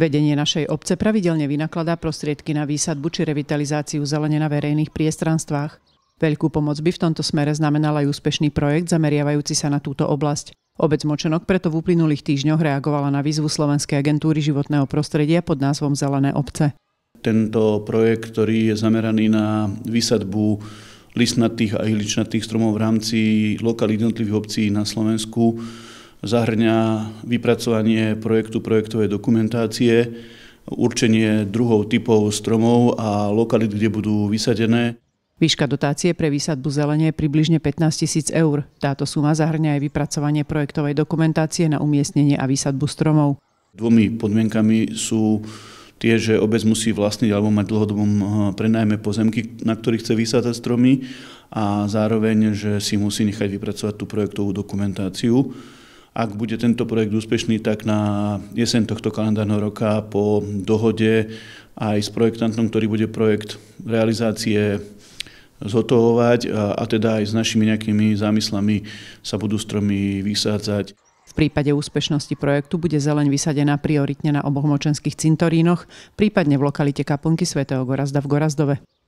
Vedenie našej obce pravidelne vynakladá prostriedky na výsadbu či revitalizáciu zelene na verejných priestranstvách. Veľkú pomoc by v tomto smere znamenal aj úspešný projekt zameriavajúci sa na túto oblasť. Obec Močenok preto v uplynulých týždňoch reagovala na výzvu Slovenskej agentúry životného prostredia pod názvom Zelené obce. Tento projekt, ktorý je zameraný na výsadbu listnatých a ihličnatých stromov v rámci lokalít jednotlivých obcí na Slovensku, Zahrňa vypracovanie projektu projektovej dokumentácie, určenie druhov typov stromov a lokalit, kde budú vysadené. Výška dotácie pre výsadbu zelenie je približne 15 tisíc eur. Táto suma zahrňa aj vypracovanie projektovej dokumentácie na umiestnenie a výsadbu stromov. Dvomi podmienkami sú tie, že obec musí vlastniť alebo mať dlhodobom eh, prenajme pozemky, na ktorých chce vysádzať stromy a zároveň, že si musí nechať vypracovať tú projektovú dokumentáciu. Ak bude tento projekt úspešný, tak na jeseň tohto kalendárneho roka po dohode aj s projektantom, ktorý bude projekt realizácie zhotovovať a, a teda aj s našimi nejakými zámyslami sa budú stromy vysádzať. V prípade úspešnosti projektu bude zeleň vysadená prioritne na obohmočenských cintorínoch, prípadne v lokalite kaplnky svätého Gorazda v Gorazdove.